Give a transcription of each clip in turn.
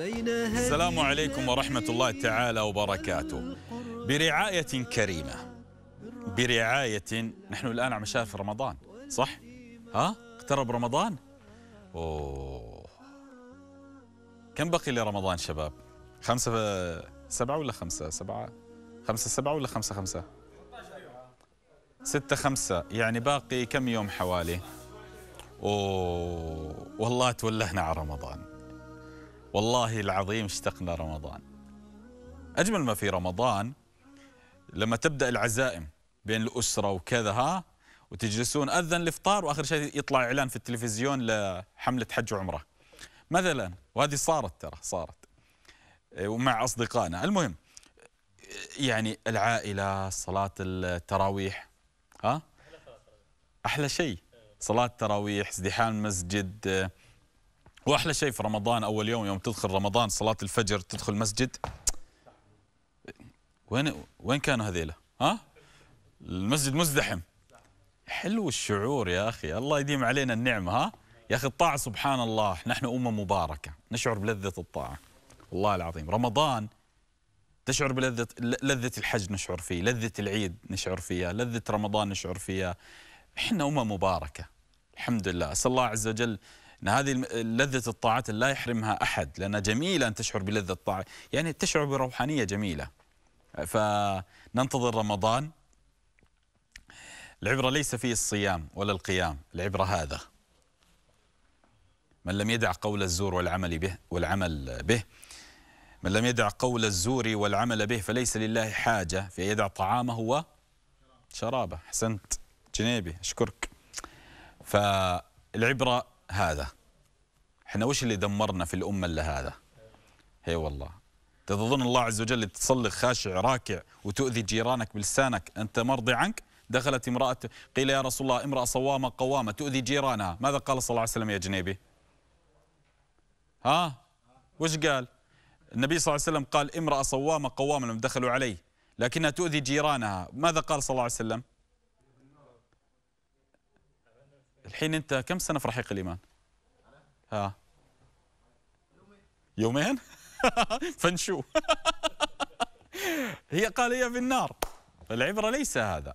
السلام عليكم ورحمة الله تعالى وبركاته برعاية كريمة برعاية نحن الآن عم نشاهد في رمضان صح؟ ها؟ اقترب رمضان؟ أوه كم بقي لرمضان شباب؟ خمسة سبعة ولا خمسة؟ سبعة خمسة سبعة ولا خمسة خمسة؟ ستة خمسة يعني باقي كم يوم حوالي؟ أوه والله تولهنا على رمضان والله العظيم اشتقنا رمضان أجمل ما في رمضان لما تبدأ العزائم بين الأسرة وكذا ها وتجلسون أذن الإفطار وآخر شيء يطلع إعلان في التلفزيون لحملة حج وعمرة مثلا وهذه صارت ترى صارت إيه، ومع أصدقائنا المهم يعني العائلة صلاة التراويح ها أحلى شيء صلاة التراويح ازدحام المسجد واحلى شيء في رمضان اول يوم يوم تدخل رمضان صلاه الفجر تدخل مسجد وين وين كانوا هذيله؟ ها المسجد مزدحم حلو الشعور يا اخي الله يديم علينا النعمه ها يا اخي الطاعه سبحان الله نحن امه مباركه نشعر بلذه الطاعه والله العظيم رمضان تشعر بلذة لذة الحج نشعر فيه لذة العيد نشعر فيها لذة رمضان نشعر فيها إحنا أمة مباركة الحمد لله أسأل الله عز وجل ان هذه لذه الطاعات لا يحرمها احد لان جميله ان تشعر بلذه الطاعه يعني تشعر بروحانيه جميله فننتظر رمضان العبره ليس في الصيام ولا القيام العبره هذا من لم يدع قول الزور والعمل به والعمل به من لم يدع قول الزور والعمل به فليس لله حاجه في يدع طعامه شرابه احسنت جنيبي اشكرك فالعبره هذا احنا وش اللي دمرنا في الامه الا هذا اي والله تظن الله عز وجل تصلي خاشع راكع وتؤذي جيرانك بلسانك انت مرضي عنك دخلت امراه قيل يا رسول الله امراه صوامه قوامه تؤذي جيرانها ماذا قال صلى الله عليه وسلم يا جنيبي ها وش قال النبي صلى الله عليه وسلم قال امراه صوامه قوامه لما دخلوا علي لكنها تؤذي جيرانها ماذا قال صلى الله عليه وسلم الحين انت كم سنه في رحيق الايمان؟ ها يومين فنشوف هي قال هي في النار العبرة ليس هذا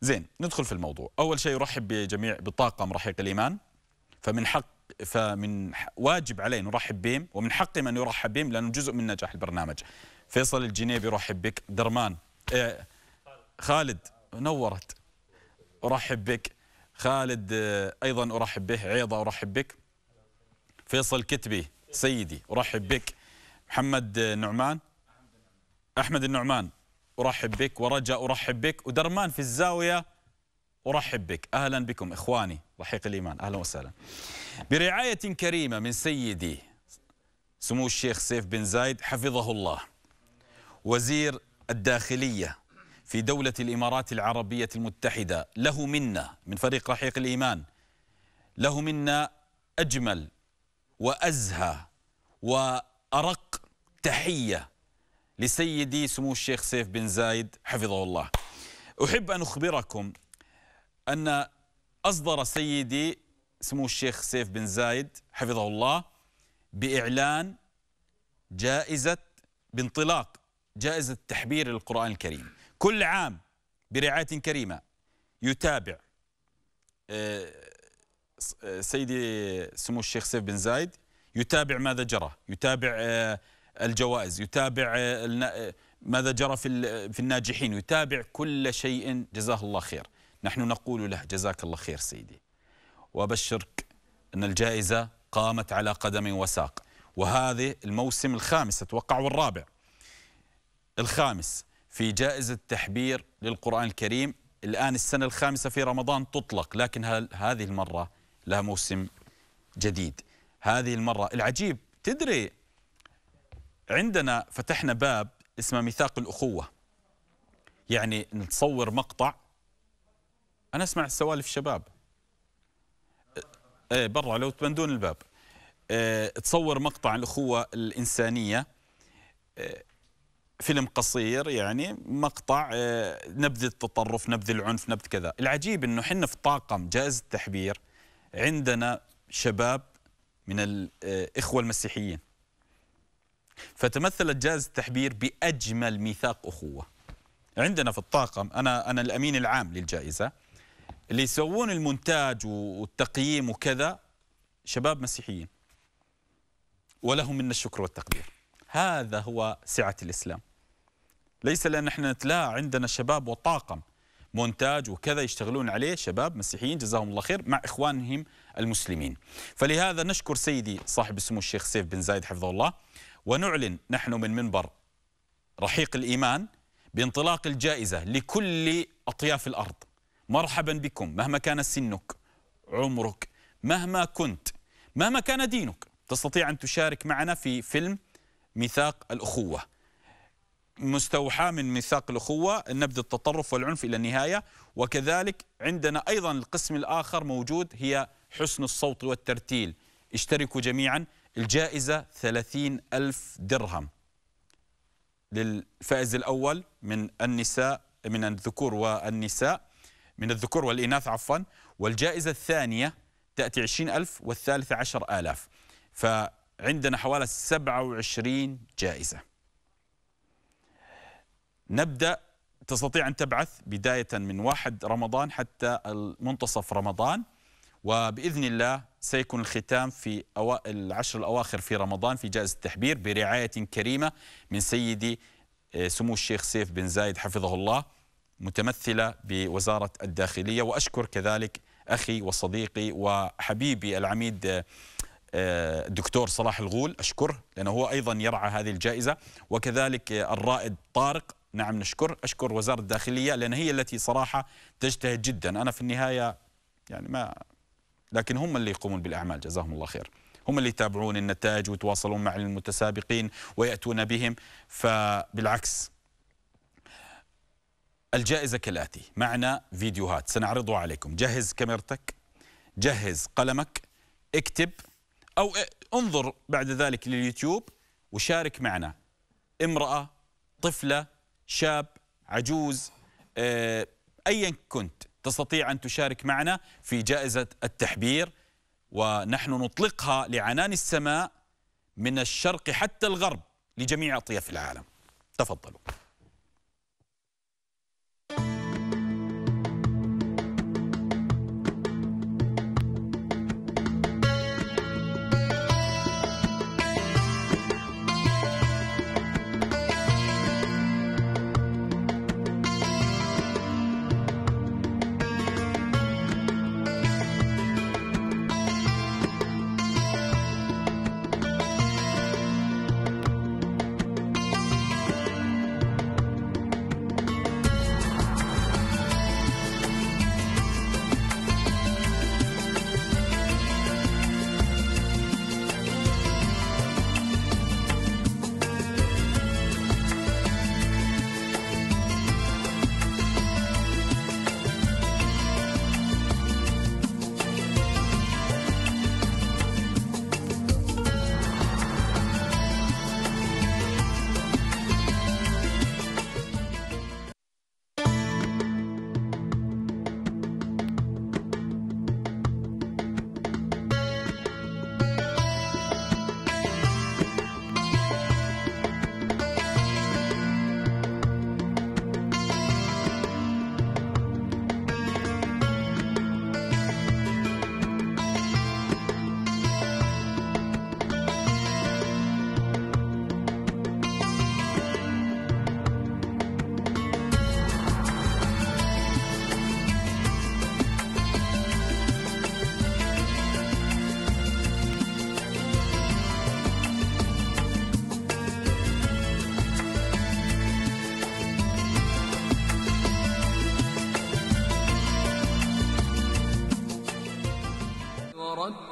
زين ندخل في الموضوع أول شيء ارحب بجميع بطاقم رحيق الإيمان فمن حق فمن واجب علينا نرحب بهم ومن حقهم أن يرحب بهم لأنه جزء من نجاح البرنامج فيصل الجنيبي يرحب بك درمان إيه، خالد نورت أرحب بك خالد آه، أيضا أرحب به عيضة أرحب بك فيصل كتبي سيدي أرحب بك محمد آه، نعمان أحمد النعمان أرحب بك ورجاء أرحب بك ودرمان في الزاوية أرحب بك أهلا بكم إخواني رحيق الإيمان أهلا وسهلا برعاية كريمة من سيدي سمو الشيخ سيف بن زايد حفظه الله وزير الداخلية في دولة الإمارات العربية المتحدة له منا من فريق رحيق الإيمان له منا أجمل وأزهى وأرق تحية لسيدي سمو الشيخ سيف بن زايد حفظه الله أحب أن أخبركم أن أصدر سيدي سمو الشيخ سيف بن زايد حفظه الله بإعلان جائزة بانطلاق جائزة تحبير القرآن الكريم كل عام برعاية كريمة يتابع آه، سيدي سمو الشيخ سيف بن زايد يتابع ماذا جرى يتابع آه، الجوائز يتابع آه، ماذا جرى في الناجحين يتابع كل شيء جزاه الله خير نحن نقول له جزاك الله خير سيدي وأبشرك أن الجائزة قامت على قدم وساق وهذه الموسم الخامس أتوقع والرابع الخامس في جائزة تحبير للقرآن الكريم الآن السنة الخامسة في رمضان تطلق لكن هذه المرة لها موسم جديد هذه المرة العجيب تدري عندنا فتحنا باب اسمه ميثاق الأخوة يعني نتصور مقطع أنا أسمع السوالف الشباب ايه برا لو تبندون الباب اه تصور مقطع الأخوة الإنسانية إيه، فيلم قصير يعني مقطع آه، نبذ التطرف نبذ العنف نبذ كذا العجيب انه حنا في طاقم جائزة التحبير عندنا شباب من الإخوة آه، المسيحيين فتمثلت جائزة التحبير بأجمل ميثاق أخوة عندنا في الطاقم أنا أنا الأمين العام للجائزة اللي يسوون المونتاج والتقييم وكذا شباب مسيحيين ولهم منا الشكر والتقدير هذا هو سعة الإسلام ليس لأن احنا لا عندنا شباب وطاقم مونتاج وكذا يشتغلون عليه شباب مسيحيين جزاهم الله خير مع إخوانهم المسلمين فلهذا نشكر سيدي صاحب السمو الشيخ سيف بن زايد حفظه الله ونعلن نحن من منبر رحيق الإيمان بانطلاق الجائزة لكل أطياف الأرض مرحبا بكم مهما كان سنك عمرك مهما كنت مهما كان دينك تستطيع أن تشارك معنا في فيلم ميثاق الأخوة مستوحى من ميثاق الأخوة نبذ التطرف والعنف إلى النهاية وكذلك عندنا أيضا القسم الآخر موجود هي حسن الصوت والترتيل اشتركوا جميعا الجائزة ثلاثين ألف درهم للفائز الأول من النساء من الذكور والنساء من الذكور والإناث عفوا والجائزة الثانية تأتي عشرين ألف والثالثة عشر آلاف ف عندنا حوالي 27 جائزة نبدأ تستطيع أن تبعث بداية من واحد رمضان حتى منتصف رمضان وبإذن الله سيكون الختام في أوائل العشر الأواخر في رمضان في جائزة التحبير برعاية كريمة من سيدي آه، سمو الشيخ سيف بن زايد حفظه الله متمثلة بوزارة الداخلية وأشكر كذلك أخي وصديقي وحبيبي العميد آه، الدكتور آه، صلاح الغول أشكره لأنه هو أيضا يرعى هذه الجائزة وكذلك آه، الرائد طارق نعم نشكر أشكر وزارة الداخلية لأن هي التي صراحة تجتهد جدا أنا في النهاية يعني ما لكن هم اللي يقومون بالأعمال جزاهم الله خير هم اللي يتابعون النتائج ويتواصلون مع المتسابقين ويأتون بهم فبالعكس الجائزة كالآتي معنا فيديوهات سنعرضها عليكم جهز كاميرتك جهز قلمك اكتب أو انظر بعد ذلك لليوتيوب وشارك معنا امرأة طفلة شاب عجوز آه، أيا كنت تستطيع أن تشارك معنا في جائزة التحبير ونحن نطلقها لعنان السماء من الشرق حتى الغرب لجميع أطياف العالم تفضلوا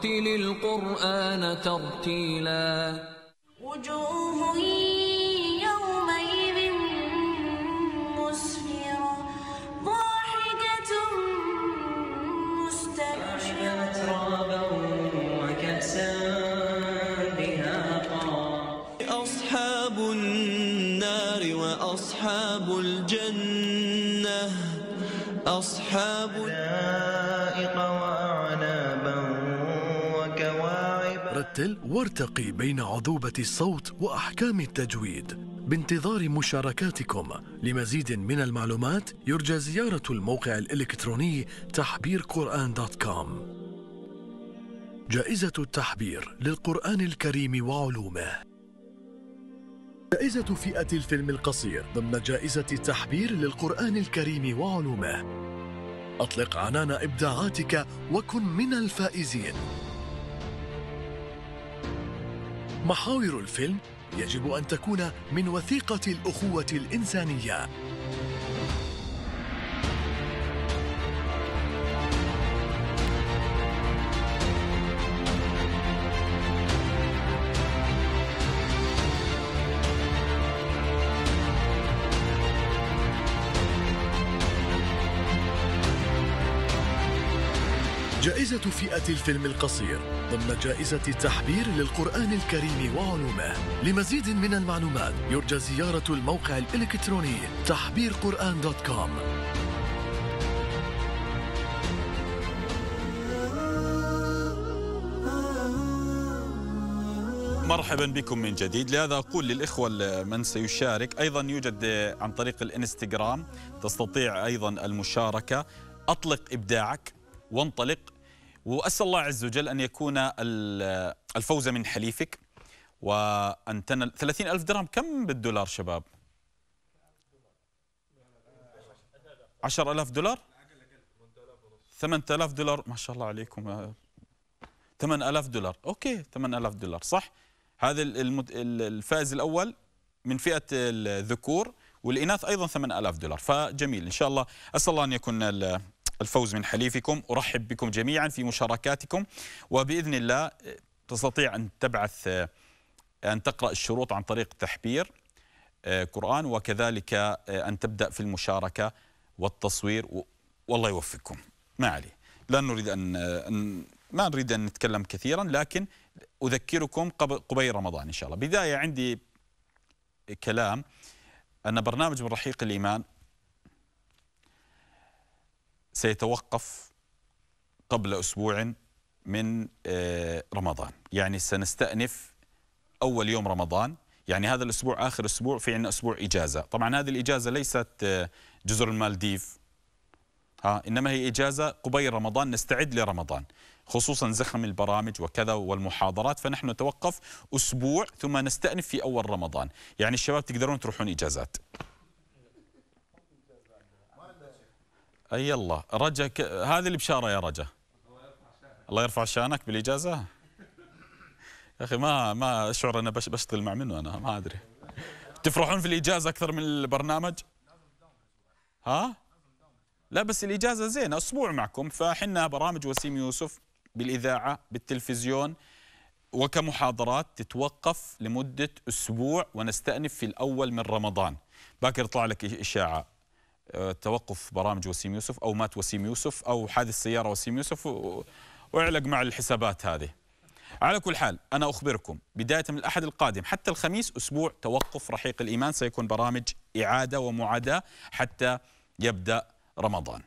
ورتل القرآن ترتيلا وجوه يومئذ مسفرة ضاحكة مستبشرة وكأسا دهاقا أصحاب النار وأصحاب الجنة أصحاب الجنة رتل وارتقي بين عذوبة الصوت وأحكام التجويد بانتظار مشاركاتكم لمزيد من المعلومات يرجى زيارة الموقع الإلكتروني تحبير قرآن دوت كوم جائزة التحبير للقرآن الكريم وعلومه جائزة فئة الفيلم القصير ضمن جائزة التحبير للقرآن الكريم وعلومه أطلق عنان إبداعاتك وكن من الفائزين محاور الفيلم يجب أن تكون من وثيقة الأخوة الإنسانية جائزة فئة الفيلم القصير ضمن جائزة التحبير للقرآن الكريم وعلومه لمزيد من المعلومات يرجى زيارة الموقع الإلكتروني تحبير قرآن دوت كوم مرحبا بكم من جديد لهذا أقول للإخوة من سيشارك أيضا يوجد عن طريق الإنستغرام تستطيع أيضا المشاركة أطلق إبداعك وانطلق وأسأل الله عز وجل أن يكون الفوز من حليفك وأن تنل 30 ألف درهم كم بالدولار شباب 10000 دولار 8000 دولار ما شاء الله عليكم 8000 دولار اوكي 8000 دولار صح هذا الفائز الاول من فئه الذكور والاناث ايضا 8000 دولار فجميل ان شاء الله اسال الله ان يكون الفوز من حليفكم أرحب بكم جميعا في مشاركاتكم وبإذن الله آه، تستطيع أن تبعث آه، أن تقرأ الشروط عن طريق تحبير آه، قرآن وكذلك أن تبدأ في المشاركة والتصوير والله يوفقكم ما عليه لا نريد أن ما نريد أن نتكلم كثيرا لكن أذكركم قبيل رمضان إن شاء الله بداية عندي كلام أن برنامج من رحيق الإيمان سيتوقف قبل أسبوع من آه، رمضان يعني سنستأنف أول يوم رمضان يعني هذا الأسبوع آخر أسبوع في عندنا أسبوع إجازة طبعا هذه الإجازة ليست آه، جزر المالديف ها إنما هي إجازة قبيل رمضان نستعد لرمضان خصوصا زخم البرامج وكذا والمحاضرات فنحن نتوقف أسبوع ثم نستأنف في أول رمضان يعني الشباب تقدرون تروحون إجازات اي الله رجا ك... هذه البشاره يا رجا الله يرفع شانك بالاجازه يا اخي ما ما اشعر انا بش بشتغل مع منه انا ما ادري تفرحون في الاجازه اكثر من البرنامج ها لا بس الاجازه زين اسبوع معكم فحنا برامج وسيم يوسف بالاذاعه بالتلفزيون وكمحاضرات تتوقف لمده اسبوع ونستانف في الاول من رمضان باكر يطلع لك اشاعه آه، توقف برامج وسيم يوسف او مات وسيم يوسف او حادث سياره وسيم يوسف واعلق مع الحسابات هذه على كل حال أنا أخبركم بداية من الأحد القادم حتى الخميس أسبوع توقف رحيق الإيمان سيكون برامج إعادة ومعاداة حتى يبدأ رمضان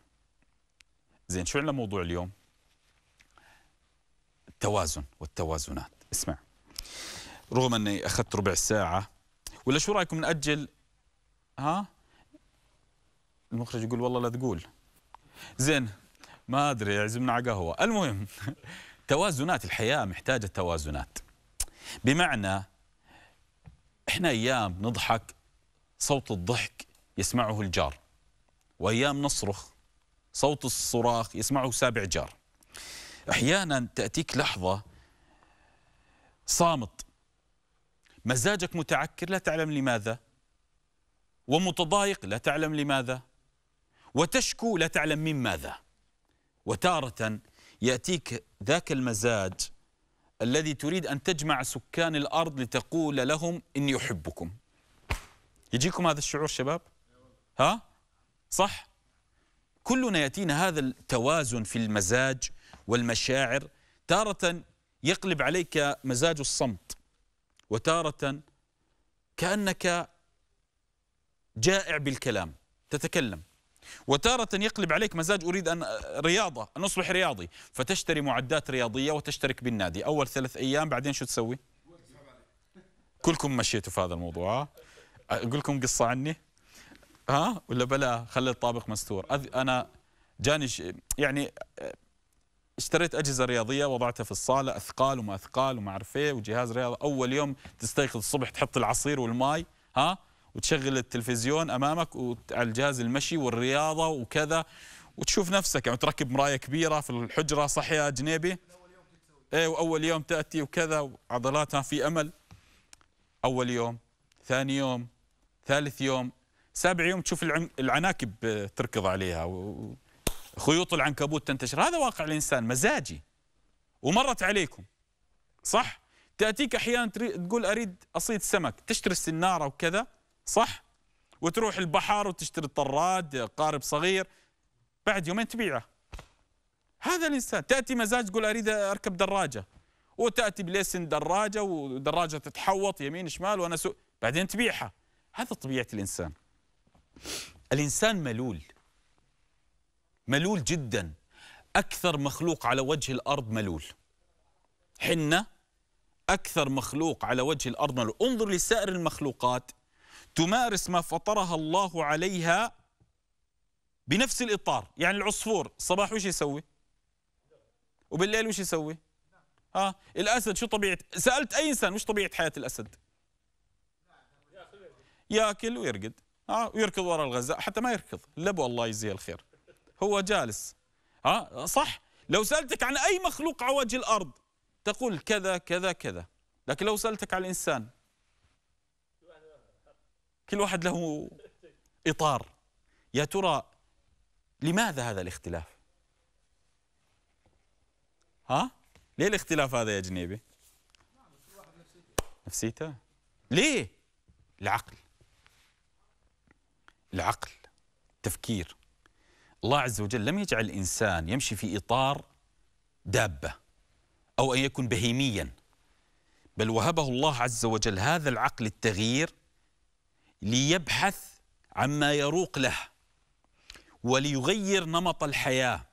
زين شو عندنا موضوع اليوم التوازن والتوازنات اسمع رغم أني أخذت ربع ساعة ولا شو رأيكم نأجل ها المخرج يقول والله لا تقول زين ما ادري يعزمنا على قهوه المهم توازنات الحياه محتاجه توازنات بمعنى احنا ايام نضحك صوت الضحك يسمعه الجار وايام نصرخ صوت الصراخ يسمعه سابع جار احيانا تاتيك لحظه صامت مزاجك متعكر لا تعلم لماذا ومتضايق لا تعلم لماذا وتشكو لا تعلم من ماذا وتارة يأتيك ذاك المزاج الذي تريد أن تجمع سكان الأرض لتقول لهم إني أحبكم يجيكم هذا الشعور شباب ها صح كلنا يأتينا هذا التوازن في المزاج والمشاعر تارة يقلب عليك مزاج الصمت وتارة كأنك جائع بالكلام تتكلم وتارة يقلب عليك مزاج أريد أن رياضة أن أصبح رياضي فتشتري معدات رياضية وتشترك بالنادي أول ثلاث أيام بعدين شو تسوي كلكم مشيتوا في هذا الموضوع أقول لكم قصة عني ها ولا بلا خلي الطابق مستور أنا جاني يعني اشتريت اجهزه رياضيه وضعتها في الصاله اثقال وما اثقال وما اعرف ايه وجهاز رياضه اول يوم تستيقظ الصبح تحط العصير والماي ها وتشغل التلفزيون امامك وعلى الجهاز المشي والرياضه وكذا وتشوف نفسك يعني تركب مرايه كبيره في الحجره صح يا جنيبي؟ ايه واول يوم تاتي وكذا عضلاتها في امل اول يوم ثاني يوم ثالث يوم سابع يوم تشوف العناكب تركض عليها وخيوط العنكبوت تنتشر هذا واقع الانسان مزاجي ومرت عليكم صح تاتيك احيانا تقول اريد اصيد سمك تشتري السناره وكذا صح وتروح البحر وتشتري طراد قارب صغير بعد يومين تبيعه هذا الانسان تاتي مزاج تقول اريد اركب دراجه وتاتي بليسن دراجه ودراجه تتحوط يمين شمال وانا سو... بعدين تبيعها هذا طبيعه الانسان الانسان ملول ملول جدا اكثر مخلوق على وجه الارض ملول حنا اكثر مخلوق على وجه الارض ملول انظر لسائر المخلوقات تمارس ما فطرها الله عليها بنفس الإطار يعني العصفور الصباح وش يسوي وبالليل وش يسوي ها آه. الأسد شو طبيعة سألت أي إنسان وش طبيعة حياة الأسد ياكل ويرقد ها آه. ويركض ورا الغزاء حتى ما يركض لبو الله يجزيه الخير هو جالس ها آه. صح لو سألتك عن أي مخلوق على وجه الأرض تقول كذا كذا كذا لكن لو سألتك عن الإنسان كل واحد له إطار يا ترى لماذا هذا الاختلاف ها ليه الاختلاف هذا يا جنيبي نفسيته ليه العقل العقل تفكير الله عز وجل لم يجعل الإنسان يمشي في إطار دابة أو أن يكون بهيميا بل وهبه الله عز وجل هذا العقل التغيير ليبحث عما يروق له وليغير نمط الحياة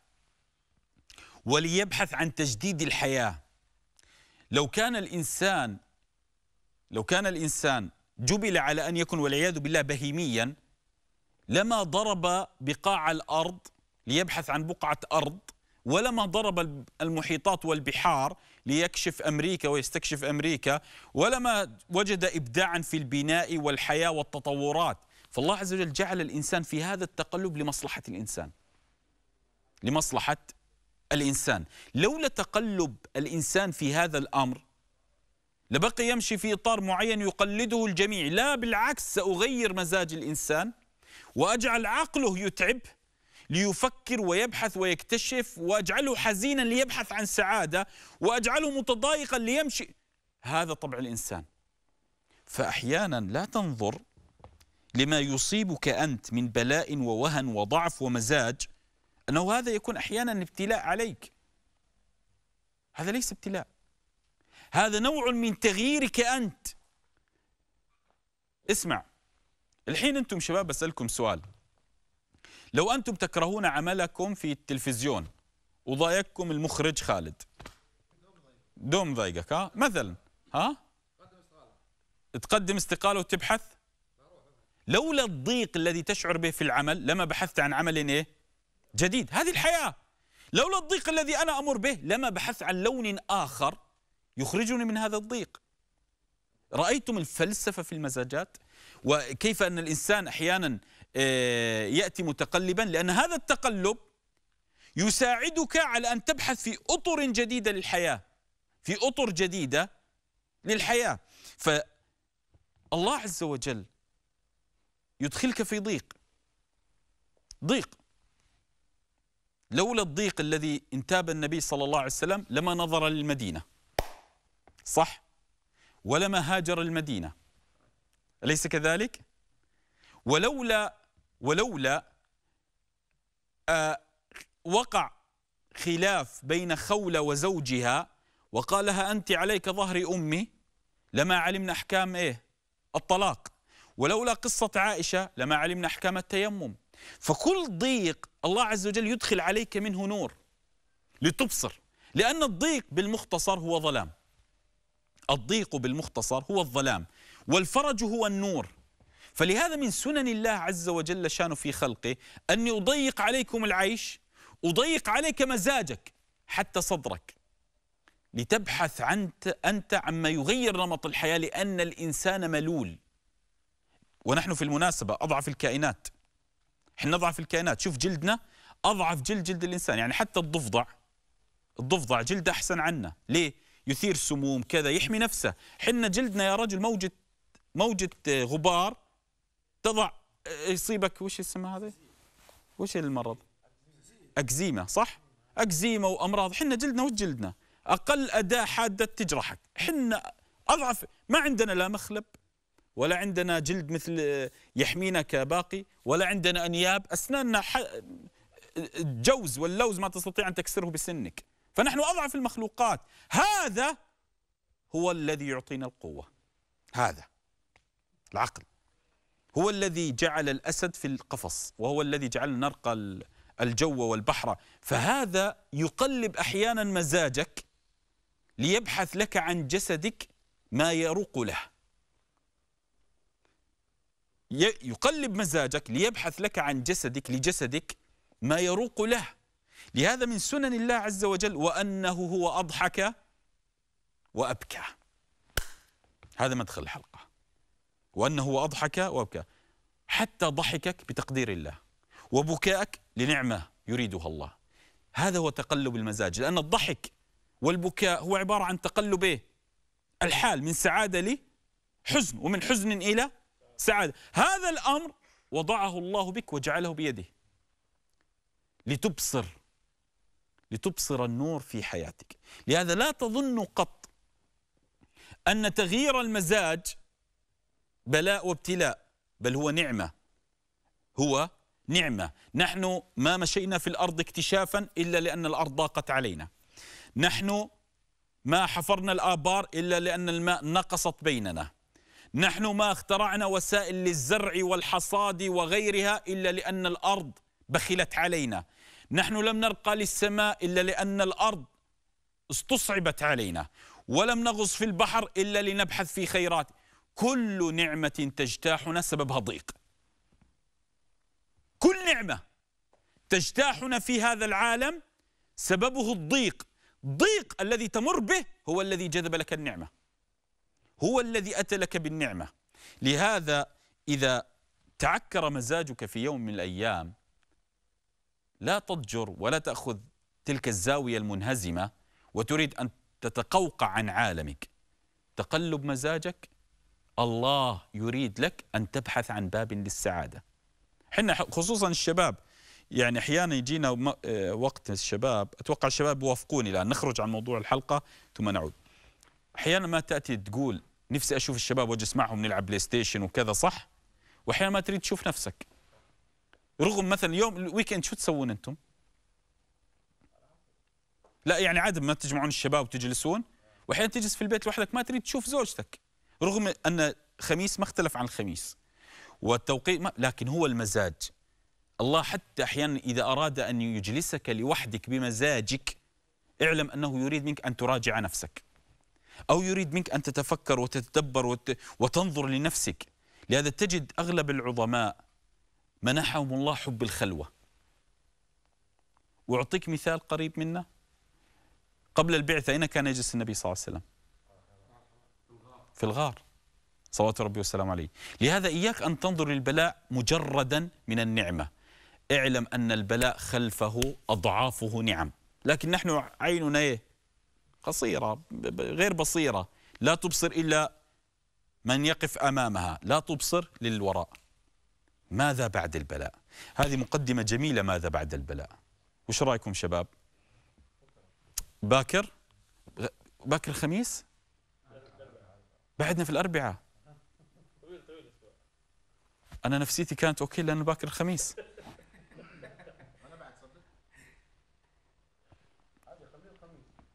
وليبحث عن تجديد الحياة لو كان الإنسان لو كان الإنسان جبل على أن يكون والعياذ بالله بهيميا لما ضرب بقاع الأرض ليبحث عن بقعة أرض ولما ضرب المحيطات والبحار ليكشف أمريكا ويستكشف أمريكا ولما وجد إبداعا في البناء والحياة والتطورات فالله عز وجل جعل الإنسان في هذا التقلب لمصلحة الإنسان لمصلحة الإنسان لولا تقلب الإنسان في هذا الأمر لبقي يمشي في إطار معين يقلده الجميع لا بالعكس سأغير مزاج الإنسان وأجعل عقله يتعب ليفكر ويبحث ويكتشف واجعله حزينا ليبحث عن سعاده واجعله متضايقا ليمشي هذا طبع الانسان فاحيانا لا تنظر لما يصيبك انت من بلاء ووهن وضعف ومزاج انه هذا يكون احيانا ابتلاء عليك هذا ليس ابتلاء هذا نوع من تغييرك انت اسمع الحين انتم شباب بسالكم سؤال لو أنتم تكرهون عملكم في التلفزيون وضايقكم المخرج خالد دوم ضايقك ها مثلا ها تقدم استقالة وتبحث لولا الضيق الذي تشعر به في العمل لما بحثت عن عمل إيه؟ جديد هذه الحياة لولا الضيق الذي أنا أمر به لما بحثت عن لون آخر يخرجني من هذا الضيق رأيتم الفلسفة في المزاجات وكيف أن الإنسان أحيانا آه، يأتي متقلبا لأن هذا التقلب يساعدك على أن تبحث في أطر جديدة للحياة في أطر جديدة للحياة فالله عز وجل يدخلك في ضيق ضيق لولا الضيق الذي انتاب النبي صلى الله عليه وسلم لما نظر للمدينة صح ولما هاجر المدينة أليس كذلك ولولا ولولا آه، وقع خلاف بين خولة وزوجها وقال لها أنت عليك ظهر أمي لما علمنا أحكام إيه الطلاق ولولا قصة عائشة لما علمنا أحكام التيمم فكل ضيق الله عز وجل يدخل عليك منه نور لتبصر لأن الضيق بالمختصر هو ظلام الضيق بالمختصر هو الظلام والفرج هو النور فلهذا من سنن الله عز وجل شانه في خلقه أني أضيق عليكم العيش أضيق عليك مزاجك حتى صدرك لتبحث عنت أنت عما يغير نمط الحياة لأن الإنسان ملول ونحن في المناسبة أضعف الكائنات احنا أضعف الكائنات شوف جلدنا أضعف جلد جلد الإنسان يعني حتى الضفدع الضفدع جلد أحسن عنا ليه؟ يثير سموم كذا يحمي نفسه حنا جلدنا يا رجل موجة موجة غبار تضع يصيبك وش اسمها هذه؟ وش المرض؟ اكزيما صح؟ اكزيما وامراض حنا جلدنا وش جلدنا؟ اقل اداه حاده تجرحك حنا اضعف ما عندنا لا مخلب ولا عندنا جلد مثل يحمينا كباقي ولا عندنا انياب اسناننا ح... الجوز واللوز ما تستطيع ان تكسره بسنك فنحن اضعف المخلوقات هذا هو الذي يعطينا القوه هذا العقل هو الذي جعل الأسد في القفص وهو الذي جعل نرقى الجو والبحر فهذا يقلب أحيانا مزاجك ليبحث لك عن جسدك ما يروق له يقلب مزاجك ليبحث لك عن جسدك لجسدك ما يروق له لهذا من سنن الله عز وجل وأنه هو أضحك وأبكى هذا مدخل الحلقة وأنه أضحك وأبكى حتى ضحكك بتقدير الله وبكاءك لنعمة يريدها الله هذا هو تقلب المزاج لأن الضحك والبكاء هو عبارة عن تقلب إيه؟ الحال من سعادة لحزن ومن حزن إلى سعادة هذا الأمر وضعه الله بك وجعله بيده لتبصر لتبصر النور في حياتك لهذا لا تظن قط أن تغيير المزاج بلاء وابتلاء بل هو نعمة هو نعمة نحن ما مشينا في الأرض اكتشافا إلا لأن الأرض ضاقت علينا نحن ما حفرنا الآبار إلا لأن الماء نقصت بيننا نحن ما اخترعنا وسائل للزرع والحصاد وغيرها إلا لأن الأرض بخلت علينا نحن لم نرقى للسماء إلا لأن الأرض استصعبت علينا ولم نغص في البحر إلا لنبحث في خيرات كل نعمة تجتاحنا سببها ضيق كل نعمة تجتاحنا في هذا العالم سببه الضيق ضيق الذي تمر به هو الذي جذب لك النعمة هو الذي أتى لك بالنعمة لهذا إذا تعكر مزاجك في يوم من الأيام لا تضجر ولا تأخذ تلك الزاوية المنهزمة وتريد أن تتقوقع عن عالمك تقلب مزاجك الله يريد لك أن تبحث عن باب للسعادة حنا خصوصا الشباب يعني أحيانا يجينا آه، وقت الشباب أتوقع الشباب يوافقوني الآن نخرج عن موضوع الحلقة ثم نعود أحيانا ما تأتي تقول نفسي أشوف الشباب وأجلس معهم نلعب بلاي ستيشن وكذا صح وأحيانا ما تريد تشوف نفسك رغم مثلا يوم الويكند شو تسوون أنتم لا يعني عادة ما تجمعون الشباب وتجلسون واحيانا تجلس في البيت لوحدك ما تريد تشوف زوجتك رغم أن خميس ما اختلف عن الخميس والتوقيت ما لكن هو المزاج الله حتى أحيانا إذا أراد أن يجلسك لوحدك بمزاجك اعلم أنه يريد منك أن تراجع نفسك أو يريد منك أن تتفكر وتتدبر وت... وتنظر لنفسك لهذا تجد أغلب العظماء منحهم الله حب الخلوة وأعطيك مثال قريب منا قبل البعثة أين كان يجلس النبي صلى الله عليه وسلم في الغار صلوات ربي والسلام عليه لهذا إياك أن تنظر للبلاء مجردا من النعمة اعلم أن البلاء خلفه أضعافه نعم لكن نحن عيننا إيه؟ قصيرة غير بصيرة لا تبصر إلا من يقف أمامها لا تبصر للوراء ماذا بعد البلاء هذه مقدمة جميلة ماذا بعد البلاء وش رأيكم شباب باكر باكر الخميس بعدنا في الأربعاء أنا نفسيتي كانت أوكي لأنه باكر الخميس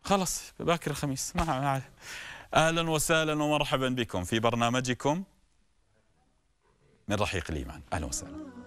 خلص باكر الخميس ما اهلا وسهلا ومرحبا بكم في برنامجكم من رحيق الايمان اهلا وسهلا